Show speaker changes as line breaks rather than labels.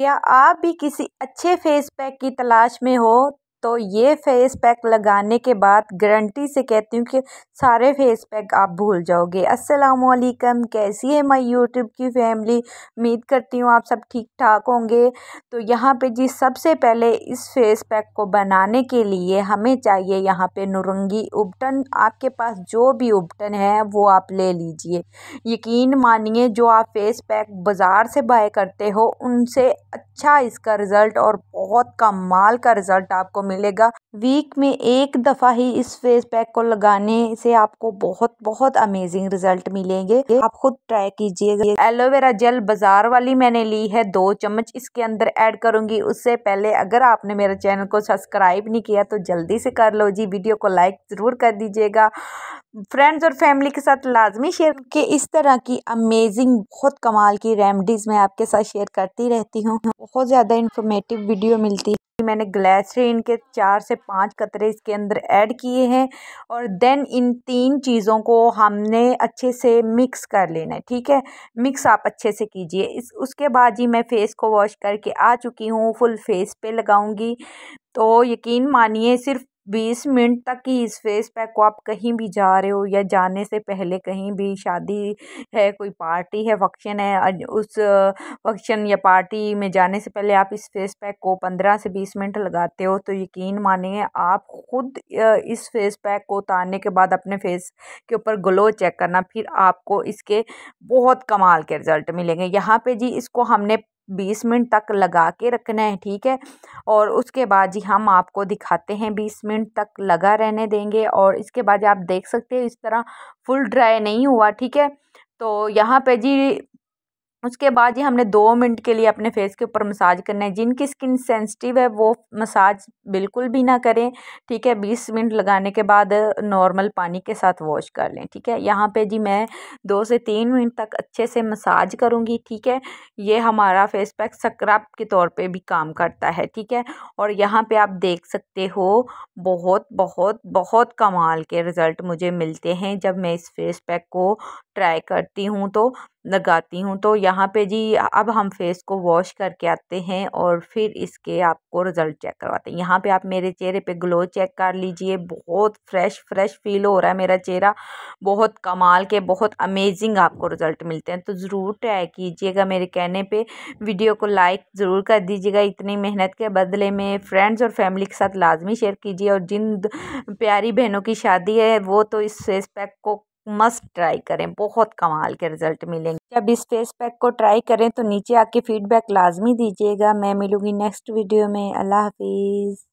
क्या आप भी किसी अच्छे फेस पैक की तलाश में हो तो ये फेस पैक लगाने के बाद गारंटी से कहती हूँ कि सारे फेस पैक आप भूल जाओगे अस्सलाम वालेकुम कैसी है माय यूट्यूब की फैमिली उम्मीद करती हूँ आप सब ठीक ठाक होंगे तो यहाँ पे जी सबसे पहले इस फेस पैक को बनाने के लिए हमें चाहिए यहाँ पे नुरंगी उबटन आपके पास जो भी उबटन है वो आप ले लीजिए यकीन मानिए जो आप फेस पैक बाज़ार से बाय करते हो उनसे अच्छा इसका रिज़ल्ट और बहुत कमाल का रिज़ल्ट आपको मिलेगा वीक में एक दफ़ा ही इस फेस पैक को लगाने से आपको बहुत बहुत अमेजिंग रिजल्ट मिलेंगे आप खुद ट्राई कीजिएगा एलोवेरा जेल बाजार वाली मैंने ली है दो चम्मच इसके अंदर ऐड करूंगी उससे पहले अगर आपने मेरे चैनल को सब्सक्राइब नहीं किया तो जल्दी से कर लो जी वीडियो को लाइक ज़रूर कर दीजिएगा फ्रेंड्स और फैमिली के साथ लाजमी शेयर के इस तरह की अमेजिंग बहुत कमाल की रेमडीज़ मैं आपके साथ शेयर करती रहती हूँ बहुत ज़्यादा इन्फॉर्मेटिव वीडियो मिलती है मैंने ग्लैसरीन के चार से पाँच कतरे इसके अंदर ऐड किए हैं और देन इन तीन चीज़ों को हमने अच्छे से मिक्स कर लेना है ठीक है मिक्स आप अच्छे से कीजिए इस उसके बाद ही मैं फ़ेस को वॉश करके आ चुकी हूँ फुल फेस पे लगाऊंगी तो यकीन मानिए सिर्फ बीस मिनट तक की इस फेस पैक को आप कहीं भी जा रहे हो या जाने से पहले कहीं भी शादी है कोई पार्टी है फंक्शन है उस फंक्शन या पार्टी में जाने से पहले आप इस फेस पैक को पंद्रह से बीस मिनट लगाते हो तो यकीन मानिए आप खुद इस फेस पैक को उतारने के बाद अपने फेस के ऊपर ग्लो चेक करना फिर आपको इसके बहुत कमाल के रिज़ल्ट मिलेंगे यहाँ पर जी इसको हमने बीस मिनट तक लगा के रखना है ठीक है और उसके बाद जी हम आपको दिखाते हैं बीस मिनट तक लगा रहने देंगे और इसके बाद आप देख सकते हैं इस तरह फुल ड्राई नहीं हुआ ठीक है तो यहाँ पे जी उसके बाद ये हमने दो मिनट के लिए अपने फेस के ऊपर मसाज करना है जिनकी स्किन सेंसिटिव है वो मसाज बिल्कुल भी ना करें ठीक है बीस मिनट लगाने के बाद नॉर्मल पानी के साथ वॉश कर लें ठीक है यहाँ पे जी मैं दो से तीन मिनट तक अच्छे से मसाज करूँगी ठीक है ये हमारा फेस पैक सक्राप के तौर पे भी काम करता है ठीक है और यहाँ पर आप देख सकते हो बहुत बहुत बहुत कमाल के रिज़ल्ट मुझे मिलते हैं जब मैं इस फेस पैक को ट्राई करती हूँ तो लगाती हूँ तो यहाँ पे जी अब हम फेस को वॉश करके आते हैं और फिर इसके आपको रिज़ल्ट चेक करवाते हैं यहाँ पे आप मेरे चेहरे पे ग्लो चेक कर लीजिए बहुत फ्रेश फ्रेश फील हो रहा है मेरा चेहरा बहुत कमाल के बहुत अमेजिंग आपको रिज़ल्ट मिलते हैं तो ज़रूर ट्राई कीजिएगा मेरे कहने पे वीडियो को लाइक ज़रूर कर दीजिएगा इतनी मेहनत के बदले में फ्रेंड्स और फैमिली के साथ लाजमी शेयर कीजिए और जिन प्यारी बहनों की शादी है वो तो इस फेस पैक को मस्ट ट्राई करें बहुत कमाल के रिजल्ट मिलेंगे जब इस फेस पैक को ट्राई करें तो नीचे आके फीडबैक लाजमी दीजिएगा मैं मिलूंगी नेक्स्ट वीडियो में अल्लाह हाफिज़